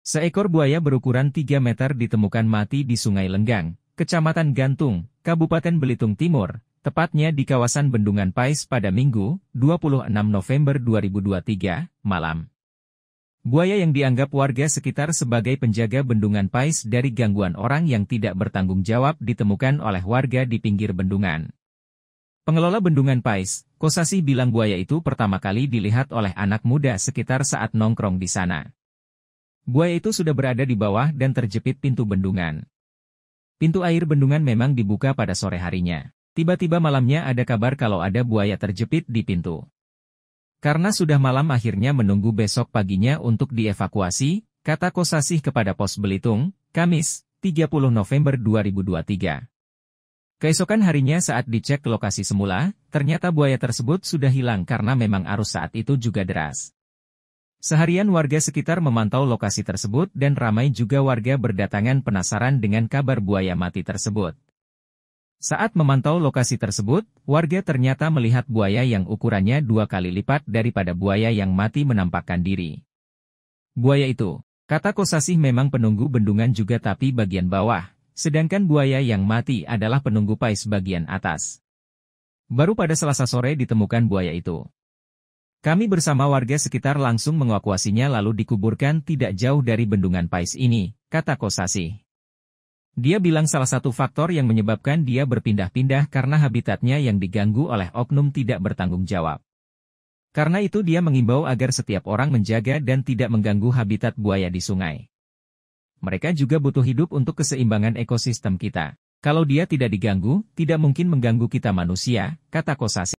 Seekor buaya berukuran 3 meter ditemukan mati di Sungai Lenggang, Kecamatan Gantung, Kabupaten Belitung Timur, tepatnya di kawasan Bendungan Pais pada Minggu, 26 November 2023, malam. Buaya yang dianggap warga sekitar sebagai penjaga Bendungan Pais dari gangguan orang yang tidak bertanggung jawab ditemukan oleh warga di pinggir bendungan. Pengelola Bendungan Pais, Kosasi bilang buaya itu pertama kali dilihat oleh anak muda sekitar saat nongkrong di sana. Buaya itu sudah berada di bawah dan terjepit pintu bendungan. Pintu air bendungan memang dibuka pada sore harinya. Tiba-tiba malamnya ada kabar kalau ada buaya terjepit di pintu. Karena sudah malam akhirnya menunggu besok paginya untuk dievakuasi, kata Kosasih kepada Pos Belitung, Kamis, 30 November 2023. Keesokan harinya saat dicek lokasi semula, ternyata buaya tersebut sudah hilang karena memang arus saat itu juga deras. Seharian warga sekitar memantau lokasi tersebut dan ramai juga warga berdatangan penasaran dengan kabar buaya mati tersebut. Saat memantau lokasi tersebut, warga ternyata melihat buaya yang ukurannya dua kali lipat daripada buaya yang mati menampakkan diri. Buaya itu, kata Kosasih memang penunggu bendungan juga tapi bagian bawah, sedangkan buaya yang mati adalah penunggu pais bagian atas. Baru pada selasa sore ditemukan buaya itu. Kami bersama warga sekitar langsung mengevakuasinya lalu dikuburkan tidak jauh dari bendungan Pais ini, kata Kosasi. Dia bilang salah satu faktor yang menyebabkan dia berpindah-pindah karena habitatnya yang diganggu oleh oknum tidak bertanggung jawab. Karena itu dia mengimbau agar setiap orang menjaga dan tidak mengganggu habitat buaya di sungai. Mereka juga butuh hidup untuk keseimbangan ekosistem kita. Kalau dia tidak diganggu, tidak mungkin mengganggu kita manusia, kata Kosasi.